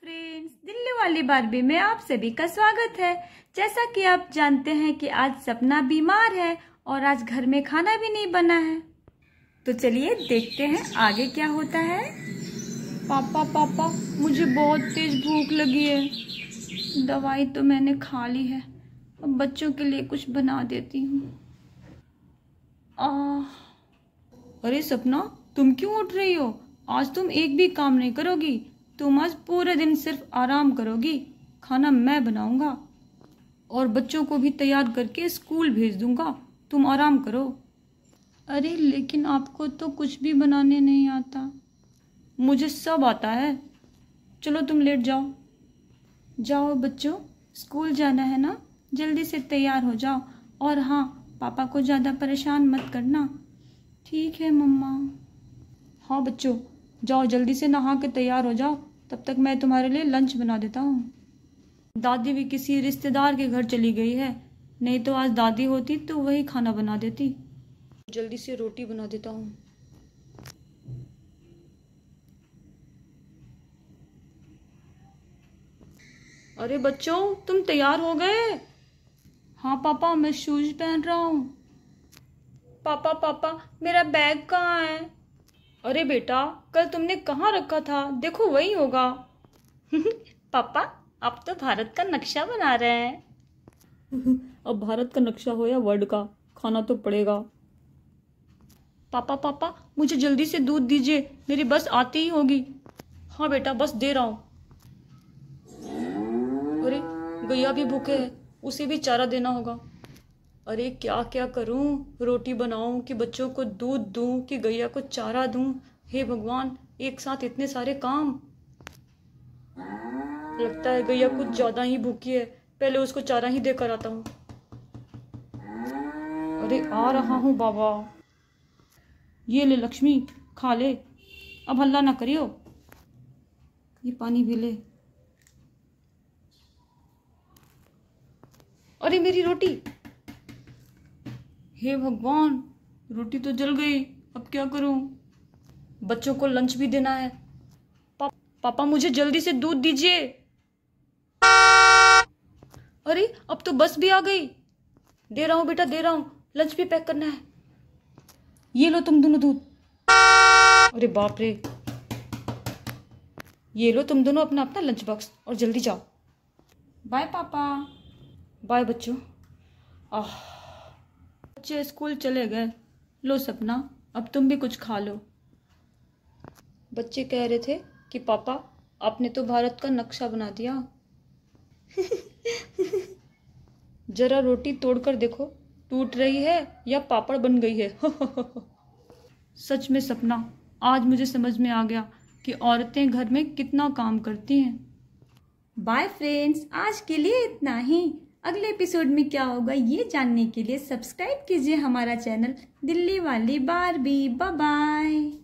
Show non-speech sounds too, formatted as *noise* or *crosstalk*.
friends Delhi वाली Barbie में आप सभी का स्वागत है जैसा कि आप जानते हैं कि आज सपना बीमार है और आज घर में खाना भी नहीं बना है तो चलिए देखते हैं आगे क्या होता है पापा पापा मुझे बहुत तेज भूख लगी है दवाई तो मैंने खा ली है अब बच्चों के लिए कुछ बना देती हूँ अरे सपना तुम क्यों उठ रही हो आज तुम एक भी काम नहीं करोगी तुम आज पूरे दिन सिर्फ आराम करोगी खाना मैं बनाऊंगा और बच्चों को भी तैयार करके स्कूल भेज दूंगा तुम आराम करो अरे लेकिन आपको तो कुछ भी बनाने नहीं आता मुझे सब आता है चलो तुम लेट जाओ जाओ बच्चों स्कूल जाना है ना जल्दी से तैयार हो जाओ और हाँ पापा को ज़्यादा परेशान मत करना ठीक है मम्मा हाँ बच्चों जाओ जल्दी से नहा के तैयार हो जाओ तब तक मैं तुम्हारे लिए लंच बना देता हूँ दादी भी किसी रिश्तेदार के घर चली गई है नहीं तो आज दादी होती तो वही खाना बना देती जल्दी से रोटी बना देता हूँ अरे बच्चों तुम तैयार हो गए हाँ पापा मैं शूज पहन रहा हूँ पापा पापा मेरा बैग कहाँ है अरे बेटा कल तुमने कहाँ रखा था देखो वही होगा *laughs* पापा आप तो भारत का नक्शा बना रहे हैं *laughs* अब भारत का नक्शा हो या वर्ल्ड का खाना तो पड़ेगा पापा पापा मुझे जल्दी से दूध दीजिए मेरी बस आती ही होगी हाँ बेटा बस दे रहा हूँ अरे गैया भी भूखे है उसे भी चारा देना होगा अरे क्या क्या करूं रोटी बनाऊं कि बच्चों को दूध दूं कि गैया को चारा दूं हे भगवान एक साथ इतने सारे काम लगता है गैया कुछ ज़्यादा ही भूखी है पहले उसको चारा ही देकर आता हूं अरे आ रहा हूं बाबा ये ले लक्ष्मी खा ले अब हल्ला ना करियो ये पानी भी ले अरे मेरी रोटी हे भगवान रोटी तो जल गई अब क्या करूं बच्चों को लंच भी देना है पा, पापा मुझे जल्दी से दूध दीजिए अरे अब तो बस भी आ गई दे रहा हूं बेटा दे रहा हूँ लंच भी पैक करना है ये लो तुम दोनों दूध अरे बाप रे ये लो तुम दोनों अपना अपना लंच बॉक्स और जल्दी जाओ बाय पापा बाय बच्चों आह बच्चे स्कूल चले गए लो सपना अब तुम भी कुछ खा लो बच्चे कह रहे थे कि पापा आपने तो भारत का नक्शा बना दिया *laughs* जरा रोटी तोड़कर देखो टूट रही है या पापड़ बन गई है *laughs* सच में सपना आज मुझे समझ में आ गया कि औरतें घर में कितना काम करती हैं बाय फ्रेंड्स आज के लिए इतना ही अगले एपिसोड में क्या होगा ये जानने के लिए सब्सक्राइब कीजिए हमारा चैनल दिल्ली वाली बार बी बाय